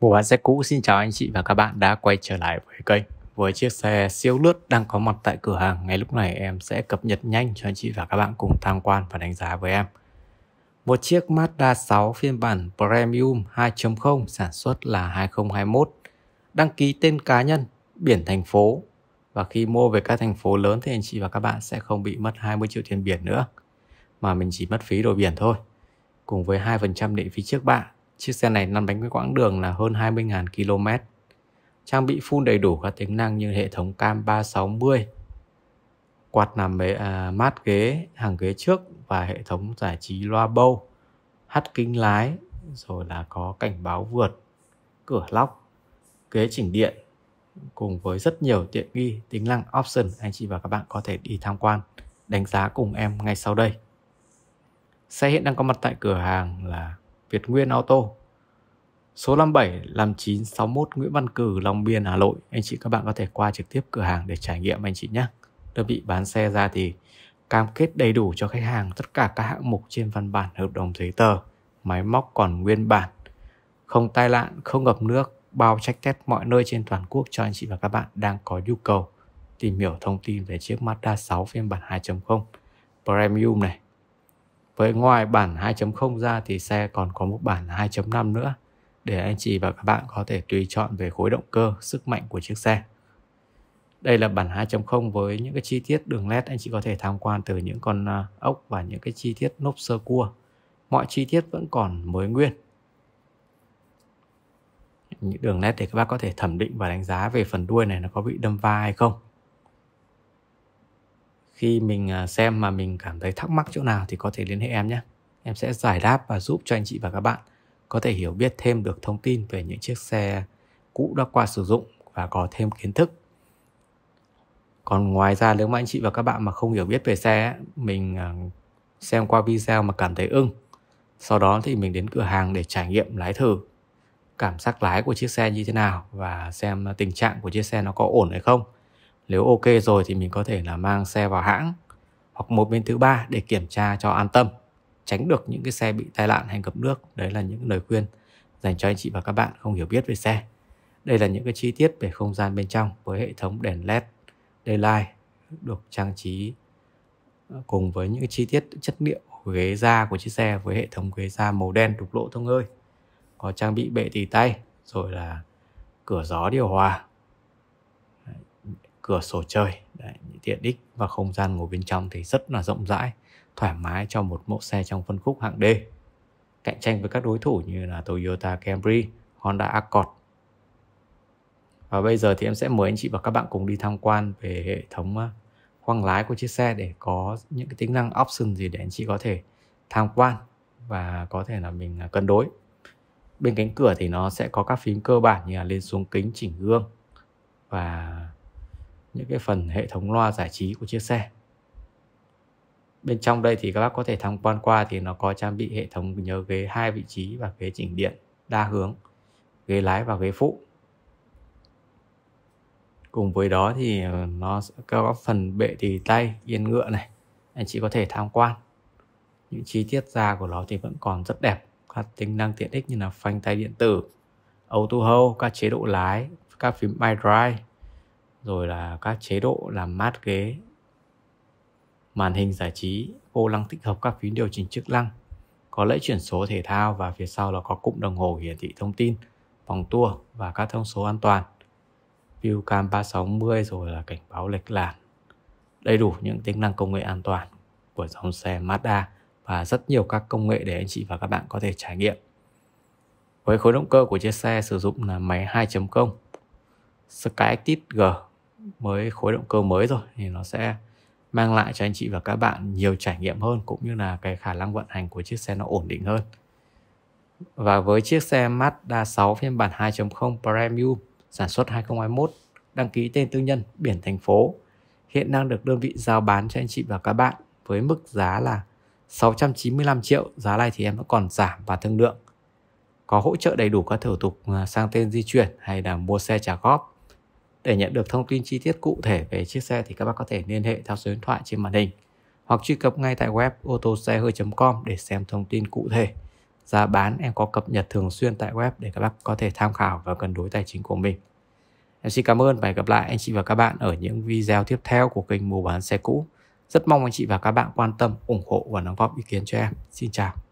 Một bạn xe cũ xin chào anh chị và các bạn đã quay trở lại với kênh Với chiếc xe siêu lướt đang có mặt tại cửa hàng Ngay lúc này em sẽ cập nhật nhanh cho anh chị và các bạn cùng tham quan và đánh giá với em Một chiếc Mazda 6 phiên bản Premium 2.0 sản xuất là 2021 Đăng ký tên cá nhân, biển thành phố Và khi mua về các thành phố lớn thì anh chị và các bạn sẽ không bị mất 20 triệu tiền biển nữa Mà mình chỉ mất phí đổi biển thôi Cùng với 2% lệ phí trước bạ Chiếc xe này lăn bánh với quãng đường là hơn 20.000 km. Trang bị full đầy đủ các tính năng như hệ thống cam 360, quạt làm mấy, à, mát ghế, hàng ghế trước và hệ thống giải trí loa bâu, hắt kính lái, rồi là có cảnh báo vượt, cửa lóc, ghế chỉnh điện, cùng với rất nhiều tiện nghi tính năng option anh chị và các bạn có thể đi tham quan đánh giá cùng em ngay sau đây xe hiện đang có mặt tại cửa hàng là Việt Nguyên Auto. Số 57 5961 Nguyễn Văn Cử, Long Biên, Hà Nội. Anh chị các bạn có thể qua trực tiếp cửa hàng để trải nghiệm anh chị nhé. Đơn vị bán xe ra thì cam kết đầy đủ cho khách hàng tất cả các hạng mục trên văn bản hợp đồng giấy tờ, máy móc còn nguyên bản, không tai nạn, không ngập nước, bao trách test mọi nơi trên toàn quốc cho anh chị và các bạn đang có nhu cầu tìm hiểu thông tin về chiếc Mazda 6 phiên bản 2.0 Premium này với ngoài bản 2.0 ra thì xe còn có một bản 2.5 nữa để anh chị và các bạn có thể tùy chọn về khối động cơ, sức mạnh của chiếc xe. Đây là bản 2.0 với những cái chi tiết đường nét anh chị có thể tham quan từ những con à, ốc và những cái chi tiết nốp sơ cua. Mọi chi tiết vẫn còn mới nguyên. Những đường nét để các bác có thể thẩm định và đánh giá về phần đuôi này nó có bị đâm va hay không khi mình à, xem mà mình cảm thấy thắc mắc chỗ nào thì có thể liên hệ em nhé em sẽ giải đáp và giúp cho anh chị và các bạn có thể hiểu biết thêm được thông tin về những chiếc xe cũ đã qua sử dụng và có thêm kiến thức còn ngoài ra nếu mà anh chị và các bạn mà không hiểu biết về xe mình à, xem qua video mà cảm thấy ưng sau đó thì mình đến cửa hàng để trải nghiệm lái thử cảm giác lái của chiếc xe như thế nào và xem à, tình trạng của chiếc xe nó có ổn hay không nếu ok rồi thì mình có thể là mang xe vào hãng hoặc một bên thứ ba để kiểm tra cho an tâm, tránh được những cái xe bị tai nạn hay ngập nước. Đấy là những lời khuyên dành cho anh chị và các bạn không hiểu biết về xe. Đây là những cái chi tiết về không gian bên trong với hệ thống đèn LED, daylight được trang trí ờ, cùng với những chi tiết chất liệu ghế da của chiếc xe với hệ thống ghế da màu đen đục lỗ thông hơi có trang bị bệ tì tay rồi là cửa gió điều hòa cửa sổ chơi Đấy, những tiện ích và không gian ngồi bên trong thì rất là rộng rãi thoải mái cho một mẫu xe trong phân khúc hạng D cạnh tranh với các đối thủ như là Toyota Camry, Honda Accord và bây giờ thì em sẽ mời anh chị và các bạn cùng đi tham quan về hệ thống ờ, khoang lái của chiếc xe để có những cái tính năng option gì để anh chị có thể tham quan và có thể là mình ờ, cân đối bên cánh cửa thì nó sẽ có các phím cơ bản như là lên xuống kính chỉnh gương và những cái phần hệ thống loa giải trí của chiếc xe bên trong đây thì các bác có thể tham quan qua thì nó có trang bị hệ thống nhớ ghế hai vị trí và ghế chỉnh điện đa hướng ghế lái và ghế phụ cùng với đó thì ờ, nó sẽ có phần bệ tì tay yên ngựa này anh chị có thể tham quan những chi tiết da của nó thì vẫn còn rất đẹp các tính năng tiện ích như là phanh tay điện tử auto hold các chế độ lái các phím drive rồi là các chế độ làm mát ghế màn hình giải trí vô lăng tích hợp các phím điều chỉnh chức năng có lẫy chuyển số thể thao và phía sau là có cụm đồng hồ hiển thị thông tin vòng tua và các thông số an toàn view cam 360 rồi là cảnh báo lệch làn, đầy đủ những tính năng công nghệ an toàn của dòng xe Mazda và rất nhiều các công nghệ để anh chị và các bạn có thể trải nghiệm. Với khối động cơ của chiếc xe sử dụng là máy 2.0 Skyactiv-G mới khối động cơ mới rồi thì nó sẽ mang lại cho anh chị và các bạn nhiều trải nghiệm hơn cũng như là cái khả năng vận hành của chiếc xe nó ổn định hơn. Và với chiếc xe Mazda 6 phiên bản 2.0 Premium sản xuất 2021 đăng ký tên tư nhân biển thành phố hiện đang được đơn vị giao bán cho anh chị và các bạn với mức giá là 695 triệu giá này thì em vẫn còn giảm và thương lượng có hỗ trợ đầy đủ các thủ tục à, sang tên di chuyển hay là mua xe trả góp để nhận được thông tin chi tiết cụ thể về chiếc xe thì các bác có thể liên hệ theo số điện thoại trên màn hình hoặc truy cập ngay tại web ô tô xe hơi.com để xem thông tin cụ thể. Giá bán em có cập nhật thường xuyên tại web để các bác có thể tham khảo và cân đối tài chính của mình. Em xin cảm ơn và hẹn gặp lại anh chị và các bạn ở những video tiếp theo của kênh Mua Bán Xe Cũ. Rất mong anh chị và các bạn quan tâm, ủng hộ và đóng góp ý kiến cho em. Xin chào.